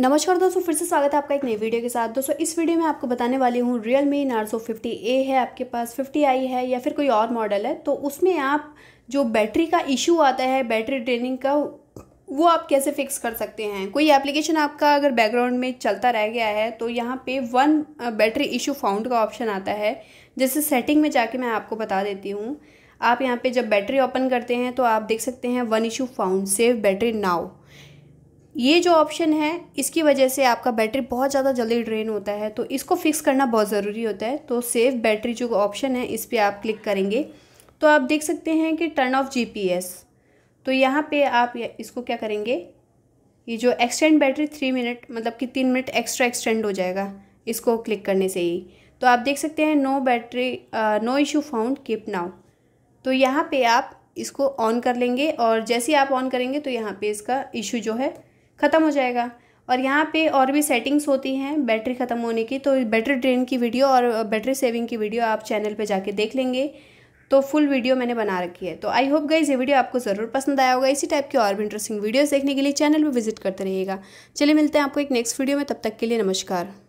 नमस्कार दोस्तों फिर से स्वागत है आपका एक नई वीडियो के साथ दोस्तों इस वीडियो में आपको बताने वाली हूँ रियल मी नार्सो फिफ्टी ए है आपके पास फिफ्टी आई है या फिर कोई और मॉडल है तो उसमें आप जो बैटरी का इशू आता है बैटरी ट्रेनिंग का वो आप कैसे फिक्स कर सकते हैं कोई एप्लीकेशन आपका अगर बैकग्राउंड में चलता रह गया है तो यहाँ पे वन बैटरी इशू फाउंड का ऑप्शन आता है जैसे सेटिंग में जाके मैं आपको बता देती हूँ आप यहाँ पे जब बैटरी ओपन करते हैं तो आप देख सकते हैं one issue found save battery now ये जो ऑप्शन है इसकी वजह से आपका बैटरी बहुत ज़्यादा जल्दी ड्रेन होता है तो इसको फिक्स करना बहुत ज़रूरी होता है तो सेव बैटरी जो ऑप्शन है इस पर आप क्लिक करेंगे तो आप देख सकते हैं कि टर्न ऑफ जीपीएस तो यहाँ पे आप इसको क्या करेंगे ये जो एक्सटेंड बैटरी थ्री मिनट मतलब कि तीन मिनट एक्स्ट्रा एक्सटेंड हो जाएगा इसको क्लिक करने से ही तो आप देख सकते हैं no battery no issue found keep now तो यहाँ पे आप इसको ऑन कर लेंगे और जैसे ही आप ऑन करेंगे तो यहाँ पे इसका इशू जो है ख़त्म हो जाएगा और यहाँ पे और भी सेटिंग्स होती हैं बैटरी ख़त्म होने की तो बैटरी ड्रेन की वीडियो और बैटरी सेविंग की वीडियो आप चैनल पे जाके देख लेंगे तो फुल वीडियो मैंने बना रखी है तो आई होप गई ये वीडियो आपको ज़रूर पसंद आया होगा इसी टाइप की और भी इंटरेस्टिंग वीडियोज़ देखने के लिए चैनल पर विजिट करते रहिएगा चलिए मिलते हैं आपको एक नेक्स्ट वीडियो में तब तक के लिए नमस्कार